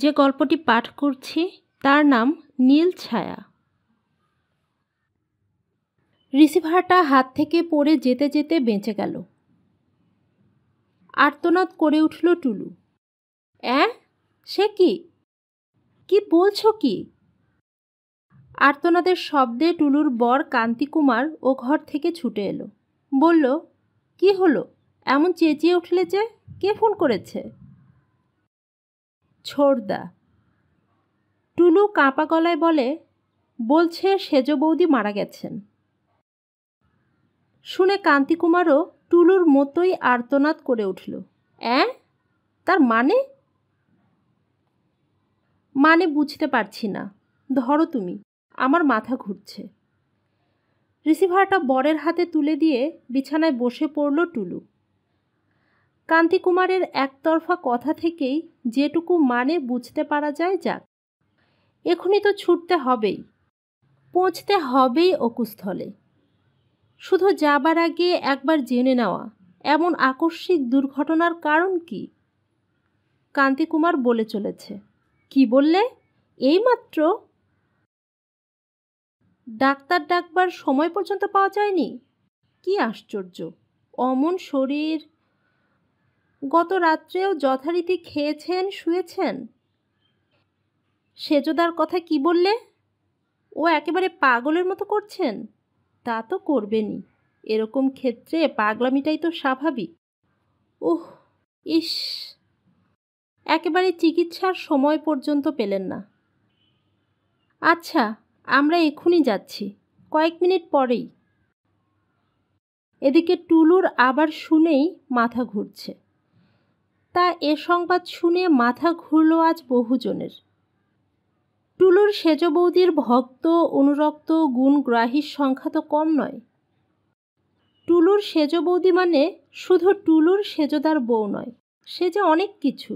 যে গল্পটি পাঠ করছি তার নাম নীল ছায়া রিসিভারটা হাত থেকে পড়ে যেতে যেতে বেঁচে গেল আর্তনাদ করে উঠল টুলু অ্যাঁ সে কি কি বলছো কি আর্তনাদের শব্দে টুলুর বর কান্তিকুমার ও ঘর থেকে ছুটে এলো বলল কি হলো এমন চেঁচিয়ে উঠলে যে কে ফোন করেছে ছোড়দা টুলু কাঁপা গলায় বলে বলছে সেজ বৌদি মারা গেছেন শুনে কান্তিকুমারও টুলুর মতোই আর্তনাদ করে উঠল অ্যাঁ তার মানে মানে বুঝতে পারছি না ধরো তুমি আমার মাথা ঘুরছে রিসিভারটা বরের হাতে তুলে দিয়ে বিছানায় বসে পড়ল টুলু কান্তিকুমারের একতরফা কথা থেকেই যেটুকু মানে বুঝতে পারা যায় যাক এখনই তো ছুটতে হবেই পৌঁছতে হবেই অকুস্থলে শুধু যাবার আগে একবার জেনে নেওয়া এমন আকস্মিক দুর্ঘটনার কারণ কি কান্তিকুমার বলে চলেছে কি বললে এইমাত্র ডাক্তার ডাকবার সময় পর্যন্ত পাওয়া যায়নি কি আশ্চর্য অমন শরীর গত রাত্রেও যথারীতি খেয়েছেন শুয়েছেন সেজদার কথা কি বললে ও একেবারে পাগলের মতো করছেন তা তো করবেনই এরকম ক্ষেত্রে পাগলামিটাই তো স্বাভাবিক ওহ ইস একেবারে চিকিৎসার সময় পর্যন্ত পেলেন না আচ্ছা আমরা এক্ষুনি যাচ্ছি কয়েক মিনিট পরেই এদিকে টুলুর আবার শুনেই মাথা ঘুরছে তা এ সংবাদ শুনে মাথা ঘুরল আজ বহুজনের টুলুর সেজ বৌদির ভক্ত অনুরক্ত গুণগ্রাহীর সংখ্যা তো কম নয় টুলুর সেজ বৌদি মানে শুধু টুলুর সেজদার বউ নয় সে যে অনেক কিছু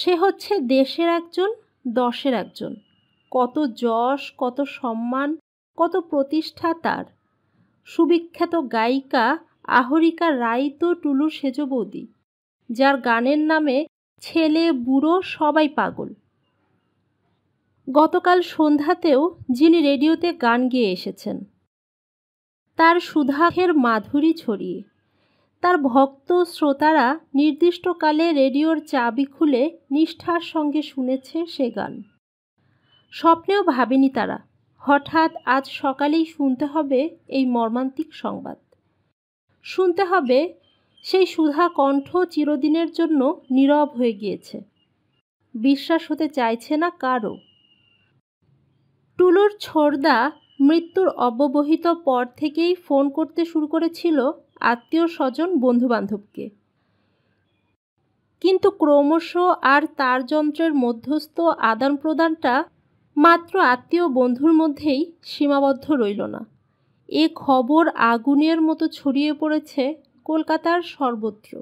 সে হচ্ছে দেশের একজন দশের একজন কত যশ কত সম্মান কত প্রতিষ্ঠা তার সুবিখ্যাত গায়িকা আহরিকা রায় তো টুলুর সেজ বৌদি যার গানের নামে ছেলে বুড়ো সবাই পাগল গতকাল সন্ধ্যাতেও যিনি রেডিওতে গান গেয়ে এসেছেন তার সুধাখের মাধুরী ছড়িয়ে তার ভক্ত শ্রোতারা নির্দিষ্টকালে রেডিওর চাবি খুলে নিষ্ঠার সঙ্গে শুনেছে সে গান স্বপ্নেও ভাবেনি তারা হঠাৎ আজ সকালেই শুনতে হবে এই মর্মান্তিক সংবাদ শুনতে হবে সেই সুধা কণ্ঠ চিরদিনের জন্য নীরব হয়ে গিয়েছে বিশ্বাস হতে চাইছে না কারও টুলুর ছোড়দা মৃত্যুর অব্যবহিত পর থেকেই ফোন করতে শুরু করেছিল আত্মীয় স্বজন বন্ধুবান্ধবকে কিন্তু ক্রমশ আর তার যন্ত্রের মধ্যস্থ আদান প্রদানটা মাত্র আত্মীয় বন্ধুর মধ্যেই সীমাবদ্ধ রইল না এ খবর আগুনের মতো ছড়িয়ে পড়েছে কলকাতার সর্বত্র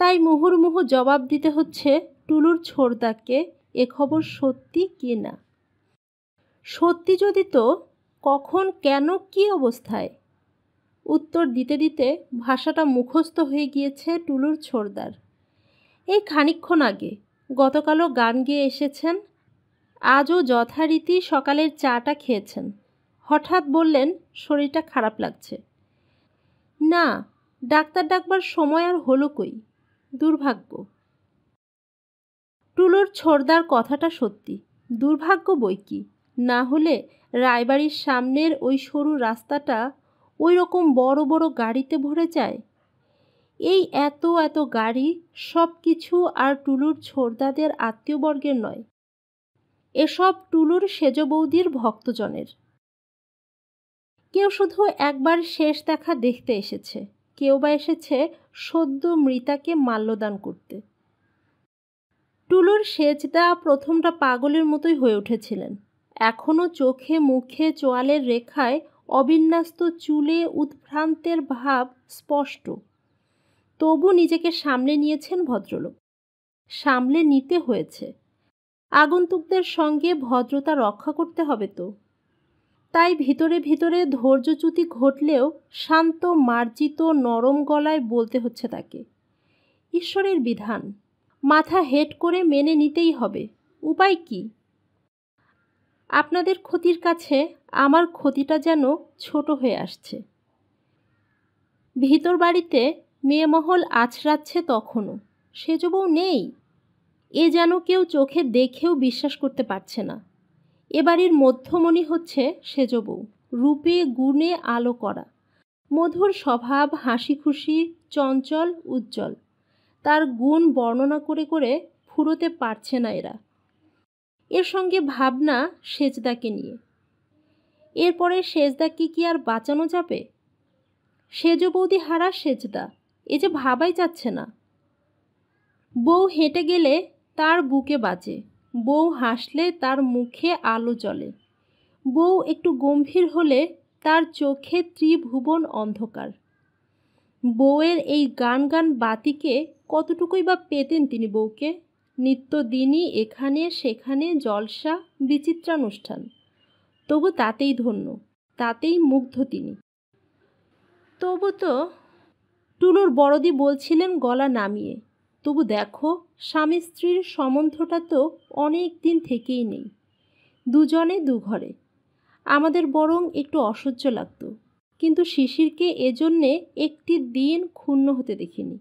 তাই মুহুর্মুহ জবাব দিতে হচ্ছে টুলুর ছোড়দাকে এ খবর সত্যি কি না সত্যি যদি তো কখন কেন কি অবস্থায় উত্তর দিতে দিতে ভাষাটা মুখস্থ হয়ে গিয়েছে টুলুর ছোড়দার এই খানিক্ষণ আগে গতকালও গান গেয়ে এসেছেন আজও যথারীতি সকালের চাটা খেয়েছেন হঠাৎ বললেন শরীরটা খারাপ লাগছে না ডাক্তার ডাকবার সময় আর হলো কই দুর্ভাগ্য টুলোর ছোড়দার কথাটা সত্যি দুর্ভাগ্য বই কি না হলে রায়বাড়ির সামনের ওই সরু রাস্তাটা ওই রকম বড় বড় গাড়িতে ভরে যায় এই এত এত গাড়ি সব কিছু আর টুলুর ছোড়দাদের আত্মীয়বর্গের নয় এসব টুলুর সেজ বৌদির ভক্তজনের কেউ শুধু একবার শেষ দেখা দেখতে এসেছে কেউ বা এসেছে সদ্য মৃতাকে মাল্যদান করতে টুলুর সেজদা প্রথমটা পাগলের মতোই হয়ে উঠেছিলেন এখনও চোখে মুখে চোয়ালের রেখায় অবিন্যাস্ত চুলে উদ্ভ্রান্তের ভাব স্পষ্ট তবু নিজেকে সামলে নিয়েছেন ভদ্রলোক সামলে নিতে হয়েছে আগন্তুকদের সঙ্গে ভদ্রতা রক্ষা করতে হবে তো তাই ভিতরে ভিতরে ধৈর্যচ্যুতি ঘটলেও শান্ত মার্জিত নরম গলায় বলতে হচ্ছে তাকে ঈশ্বরের বিধান মাথা হেট করে মেনে নিতেই হবে উপায় কি আপনাদের ক্ষতির কাছে আমার ক্ষতিটা যেন ছোট হয়ে আসছে ভিতর বাড়িতে মেয়েমহল আছড়াচ্ছে তখনও সেজবও নেই এ যেন কেউ চোখে দেখেও বিশ্বাস করতে পারছে না এবারের মধ্যমণি হচ্ছে সেজ রূপে গুণে আলো করা মধুর স্বভাব হাসি খুশি চঞ্চল উজ্জ্বল তার গুণ বর্ণনা করে করে ফুরোতে পারছে না এরা এর সঙ্গে ভাবনা সেজদাকে নিয়ে এরপরে সেজদাকে কি আর বাঁচানো যাবে সেজ বৌদি হারা সেজদা এ যে ভাবাই যাচ্ছে না বউ হেঁটে গেলে তার বুকে বাজে বউ হাসলে তার মুখে আলো জ্বলে বউ একটু গম্ভীর হলে তার চোখে ত্রিভুবন অন্ধকার বউয়ের এই গান গান বাতিকে কতটুকুই বা পেতেন তিনি বউকে নিত্যদিনই এখানে সেখানে জলসা বিচিত্রানুষ্ঠান তবু তাতেই ধন্য তাতেই মুগ্ধ তিনি তবু তো টুলুর বড়দি বলছিলেন গলা নামিয়ে তবু দেখো স্বামী স্ত্রীর সম্বন্ধটা তো অনেক দিন থেকেই নেই দুজনে দুঘরে আমাদের বরং একটু অসহ্য লাগতো কিন্তু শিশিরকে এজন্যে একটি দিন ক্ষুণ্ণ হতে দেখিনি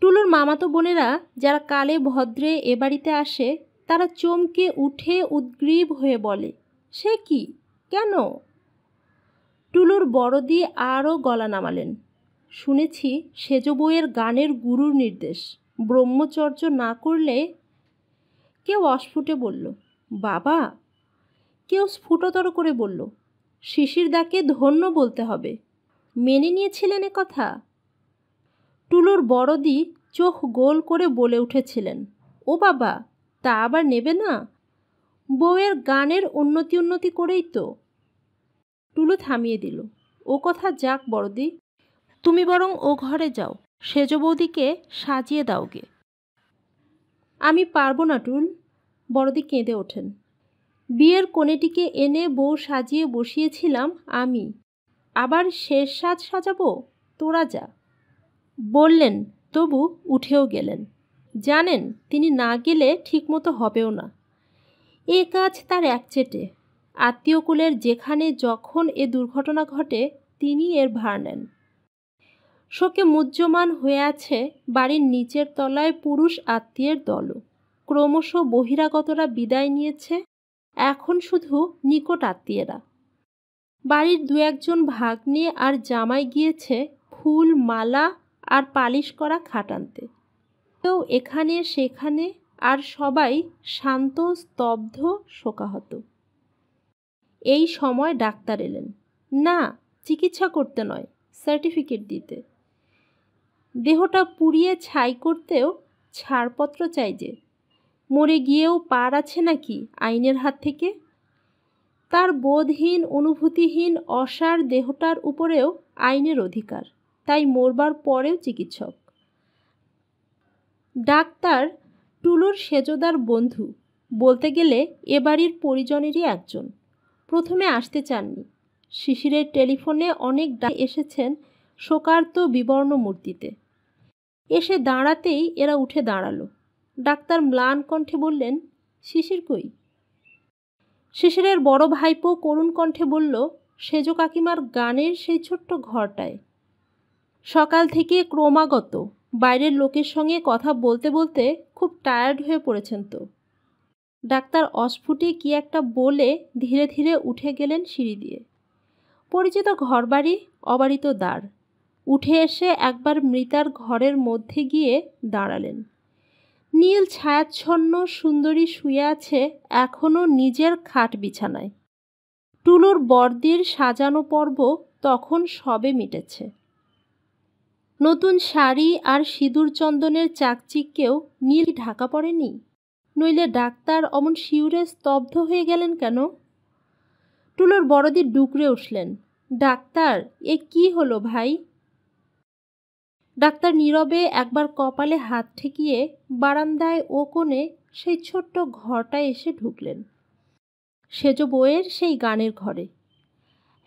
টুলুর মামাতো বোনেরা যারা কালে ভদ্রে এ বাড়িতে আসে তারা চমকে উঠে উদ্গ্রীব হয়ে বলে সে কি কেন টুলুর বড়দি আরও গলা নামালেন শুনেছি সেজ বইয়ের গানের গুরুর নির্দেশ ব্রহ্মচর্য না করলে কেউ অস্ফুটে বলল বাবা কেউ স্ফুটতর করে বলল শিশিরদাকে ধন্য বলতে হবে মেনে নিয়েছিলেন এ কথা টুলুর বড়দি চোখ গোল করে বলে উঠেছিলেন ও বাবা তা আবার নেবে না বউয়ের গানের উন্নতি উন্নতি করেই তো টুলু থামিয়ে দিল ও কথা যাক বড়দি তুমি বরং ও ঘরে যাও সেজ বৌদিকে সাজিয়ে দাওগে আমি পারবো না টুল বড়দি কেঁদে ওঠেন বিয়ের কোণেটিকে এনে বউ সাজিয়ে বসিয়েছিলাম আমি আবার শেষ সাজ সাজাবো তোরা যা বললেন তবু উঠেও গেলেন জানেন তিনি না গেলে ঠিকমতো হবেও না এ কাজ তার একচেটে আত্মীয়কুলের যেখানে যখন এ দুর্ঘটনা ঘটে তিনি এর ভার নেন শোকে মুজ্জমান হয়ে আছে বাড়ির নিচের তলায় পুরুষ আত্মীয়ের দলও ক্রমশ বহিরাগতরা বিদায় নিয়েছে এখন শুধু নিকট আত্মীয়রা বাড়ির দু একজন ভাগ্নে আর জামাই গিয়েছে ফুল মালা আর পালিশ করা খাটানতে কেউ এখানে সেখানে আর সবাই শান্ত স্তব্ধ শোকাহত এই সময় ডাক্তার এলেন না চিকিৎসা করতে নয় সার্টিফিকেট দিতে দেহটা পুড়িয়ে ছাই করতেও ছাড়পত্র চাই যে মরে গিয়েও পার আছে নাকি আইনের হাত থেকে তার বোধহীন অনুভূতিহীন অসার দেহটার উপরেও আইনের অধিকার তাই মরবার পরেও চিকিৎসক ডাক্তার টুলুর সেজদার বন্ধু বলতে গেলে এ বাড়ির পরিজনেরই একজন প্রথমে আসতে চাননি শিশিরের টেলিফোনে অনেক ডা এসেছেন শোকার্ত বিবর্ণ মূর্তিতে এসে দাঁড়াতেই এরা উঠে দাঁড়ালো ডাক্তার ম্লান কণ্ঠে বললেন শিশির কই শিশিরের বড় ভাইপো করুণ কণ্ঠে বলল সেজ কাকিমার গানের সেই ছোট্ট ঘরটায় সকাল থেকে ক্রমাগত বাইরের লোকের সঙ্গে কথা বলতে বলতে খুব টায়ার্ড হয়ে পড়েছেন তো ডাক্তার অস্ফুটে কি একটা বলে ধীরে ধীরে উঠে গেলেন সিঁড়ি দিয়ে পরিচিত ঘরবাড়ি অবারিত দ্বার উঠে এসে একবার মৃতার ঘরের মধ্যে গিয়ে দাঁড়ালেন নীল ছায়াচ্ছন্ন সুন্দরী শুয়ে আছে এখনও নিজের খাট বিছানায় টুলুর বর্দির সাজানো পর্ব তখন সবে মিটেছে নতুন শাড়ি আর সিঁদুর চন্দনের চাকচিককেও নীল ঢাকা পড়েনি নইলে ডাক্তার অমন শিউরে স্তব্ধ হয়ে গেলেন কেন টুলোর বড়দি ডুকরে উঠলেন ডাক্তার এ কি হলো ভাই ডাক্তার নীরবে একবার কপালে হাত ঠেকিয়ে বারান্দায় ও কোণে সেই ছোট্ট ঘরটায় এসে ঢুকলেন সেজ বইয়ের সেই গানের ঘরে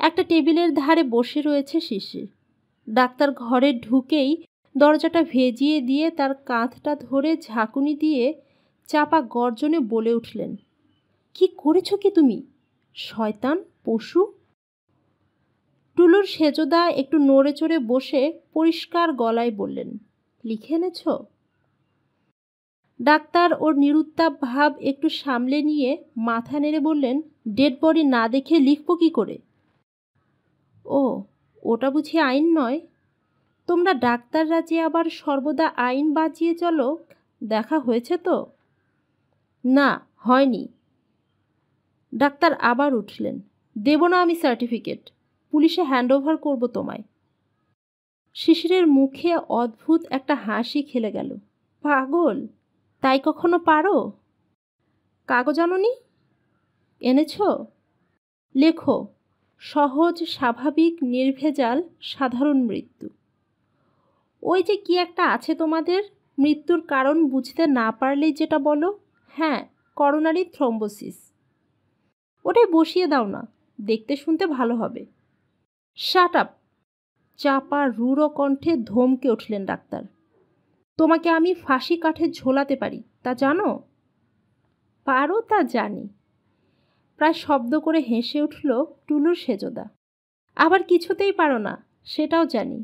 একটা টেবিলের ধারে বসে রয়েছে শিশির ডাক্তার ঘরে ঢুকেই দরজাটা ভেজিয়ে দিয়ে তার কাঁধটা ধরে ঝাঁকুনি দিয়ে চাপা গর্জনে বলে উঠলেন কি করেছ কি তুমি শয়তান পশু টুলুর সেজদা একটু নড়ে চড়ে বসে পরিষ্কার গলায় বললেন লিখে এনেছ ডাক্তার ওর নিরুত্তাপ ভাব একটু সামলে নিয়ে মাথা নেড়ে বললেন ডেড বডি না দেখে লিখব কি করে ও ওটা বুঝি আইন নয় তোমরা ডাক্তাররা যে আবার সর্বদা আইন বাঁচিয়ে চলো দেখা হয়েছে তো না হয়নি ডাক্তার আবার উঠলেন দেব না আমি সার্টিফিকেট পুলিশে হ্যান্ডওভার করব তোমায় শিশিরের মুখে অদ্ভুত একটা হাসি খেলে গেল পাগল তাই কখনো পারো কাগজ আননি এনেছ লেখো সহজ স্বাভাবিক নির্ভেজাল সাধারণ মৃত্যু ওই যে কি একটা আছে তোমাদের মৃত্যুর কারণ বুঝতে না পারলেই যেটা বলো হ্যাঁ করোনারি থ্রম্বোসিস ওটাই বসিয়ে দাও না দেখতে শুনতে ভালো হবে শাট আপ চাপা রুড়ো কণ্ঠে ধমকে উঠলেন ডাক্তার তোমাকে আমি ফাঁসি কাঠে ঝোলাতে পারি তা জানো পারো তা জানি প্রায় শব্দ করে হেসে উঠল টুলুর সেজদা আবার কিছুতেই পারো না সেটাও জানি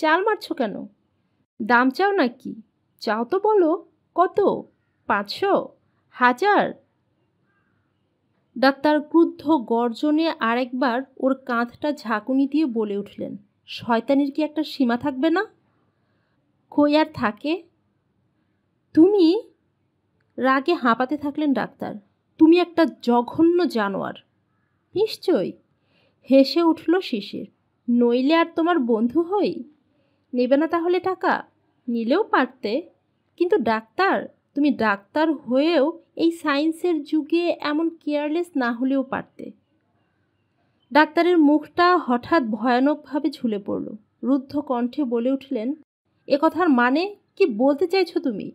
চাল মারছ কেন দাম চাও নাকি চাও তো বলো কত পাঁচশো হাজার ডাক্তার ক্রুদ্ধ গর্জনে আরেকবার ওর কাঁধটা ঝাঁকুনি দিয়ে বলে উঠলেন শয়তানির কি একটা সীমা থাকবে না কই আর থাকে তুমি রাগে হাঁপাতে থাকলেন ডাক্তার তুমি একটা জঘন্য জানোয়ার নিশ্চয় হেসে উঠল শিশির নইলে আর তোমার বন্ধু হই নেবে না তাহলে টাকা নিলেও পারতে কিন্তু ডাক্তার তুমি ডাক্তার হয়েও এই সায়েন্সের যুগে এমন কেয়ারলেস না হলেও পারতে ডাক্তারের মুখটা হঠাৎ ভয়ানকভাবে ঝুলে পড়ল রুদ্ধ কণ্ঠে বলে উঠলেন এ কথার মানে কি বলতে চাইছো তুমি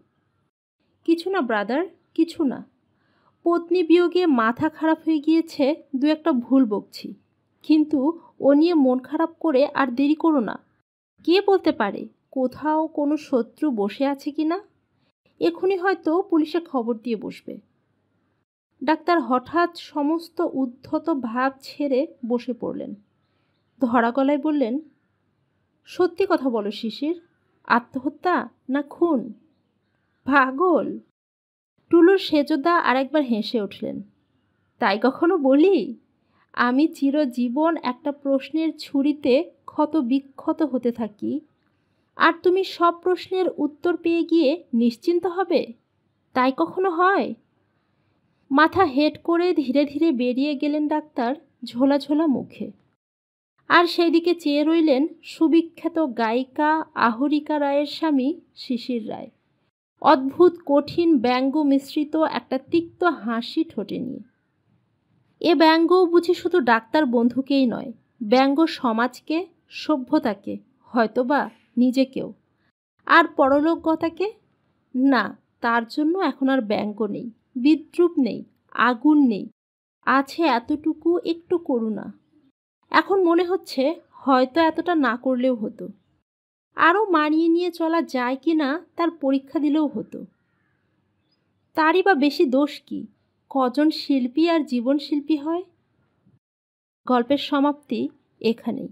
কিছু না ব্রাদার কিছু না পত্নী বিয়োগে মাথা খারাপ হয়ে গিয়েছে দু একটা ভুল বকছি কিন্তু ও নিয়ে মন খারাপ করে আর দেরি করো না কে বলতে পারে কোথাও কোনো শত্রু বসে আছে কি না এখনই হয়তো পুলিশে খবর দিয়ে বসবে ডাক্তার হঠাৎ সমস্ত উদ্ধত ভাব ছেড়ে বসে পড়লেন ধরা গলায় বললেন সত্যি কথা বলো শিশির আত্মহত্যা না খুন পাগল টুলুর সেজদা আরেকবার হেসে উঠলেন তাই কখনো বলি আমি চিরজীবন একটা প্রশ্নের ছুরিতে ক্ষত বিক্ষত হতে থাকি আর তুমি সব প্রশ্নের উত্তর পেয়ে গিয়ে নিশ্চিন্ত হবে তাই কখনো হয় মাথা হেট করে ধীরে ধীরে বেরিয়ে গেলেন ডাক্তার ঝোলাঝোলা মুখে আর সেই দিকে চেয়ে রইলেন সুবিখ্যাত গায়িকা আহরিকা রায়ের স্বামী শিশির রায় অদ্ভুত কঠিন ব্যঙ্গ মিশ্রিত একটা তিক্ত হাসি ঠোঁটে নিয়ে এ ব্যঙ্গ বুঝি শুধু ডাক্তার বন্ধুকেই নয় ব্যঙ্গ সমাজকে সভ্যতাকে হয়তোবা নিজেকেও আর পরলোকগতাকে না তার জন্য এখন আর ব্যঙ্গ নেই বিদ্রুপ নেই আগুন নেই আছে এতটুকু একটু করুণা এখন মনে হচ্ছে হয়তো এতটা না করলেও হতো আরও মানিয়ে নিয়ে চলা যায় কি না তার পরীক্ষা দিলেও হতো তারই বা বেশি দোষ কি কজন শিল্পী আর জীবন শিল্পী হয় গল্পের সমাপ্তি এখানেই